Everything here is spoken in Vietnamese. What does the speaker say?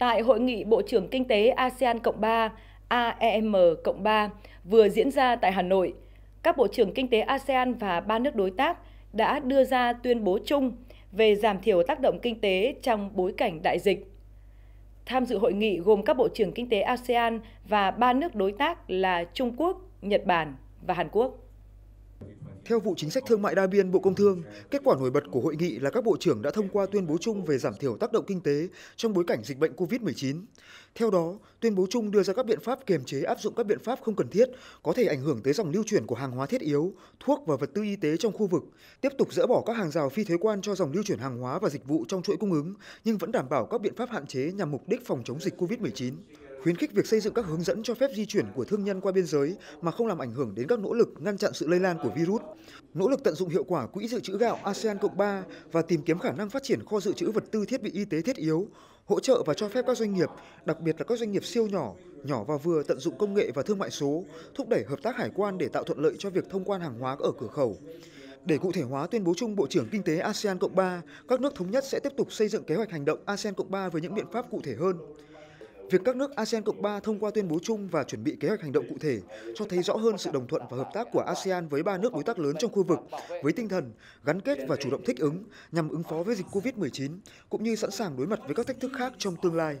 tại Hội nghị Bộ trưởng Kinh tế ASEAN Cộng 3 AEM Cộng 3 vừa diễn ra tại Hà Nội. Các Bộ trưởng Kinh tế ASEAN và ba nước đối tác đã đưa ra tuyên bố chung về giảm thiểu tác động kinh tế trong bối cảnh đại dịch. Tham dự hội nghị gồm các Bộ trưởng Kinh tế ASEAN và ba nước đối tác là Trung Quốc, Nhật Bản và Hàn Quốc. Theo vụ chính sách thương mại đa biên Bộ Công Thương, kết quả nổi bật của hội nghị là các bộ trưởng đã thông qua tuyên bố chung về giảm thiểu tác động kinh tế trong bối cảnh dịch bệnh COVID-19. Theo đó, tuyên bố chung đưa ra các biện pháp kiềm chế áp dụng các biện pháp không cần thiết có thể ảnh hưởng tới dòng lưu chuyển của hàng hóa thiết yếu, thuốc và vật tư y tế trong khu vực, tiếp tục dỡ bỏ các hàng rào phi thuế quan cho dòng lưu chuyển hàng hóa và dịch vụ trong chuỗi cung ứng nhưng vẫn đảm bảo các biện pháp hạn chế nhằm mục đích phòng chống dịch COVID-19 khuyến khích việc xây dựng các hướng dẫn cho phép di chuyển của thương nhân qua biên giới mà không làm ảnh hưởng đến các nỗ lực ngăn chặn sự lây lan của virus, nỗ lực tận dụng hiệu quả quỹ dự trữ gạo ASEAN cộng 3 và tìm kiếm khả năng phát triển kho dự trữ vật tư thiết bị y tế thiết yếu, hỗ trợ và cho phép các doanh nghiệp, đặc biệt là các doanh nghiệp siêu nhỏ, nhỏ và vừa tận dụng công nghệ và thương mại số, thúc đẩy hợp tác hải quan để tạo thuận lợi cho việc thông quan hàng hóa ở cửa khẩu. Để cụ thể hóa tuyên bố chung Bộ trưởng Kinh tế ASEAN Cộng 3, các nước thống nhất sẽ tiếp tục xây dựng kế hoạch hành động ASEAN Cộng 3 với những biện pháp cụ thể hơn. Việc các nước ASEAN Cộng 3 thông qua tuyên bố chung và chuẩn bị kế hoạch hành động cụ thể cho thấy rõ hơn sự đồng thuận và hợp tác của ASEAN với ba nước đối tác lớn trong khu vực với tinh thần gắn kết và chủ động thích ứng nhằm ứng phó với dịch COVID-19 cũng như sẵn sàng đối mặt với các thách thức khác trong tương lai.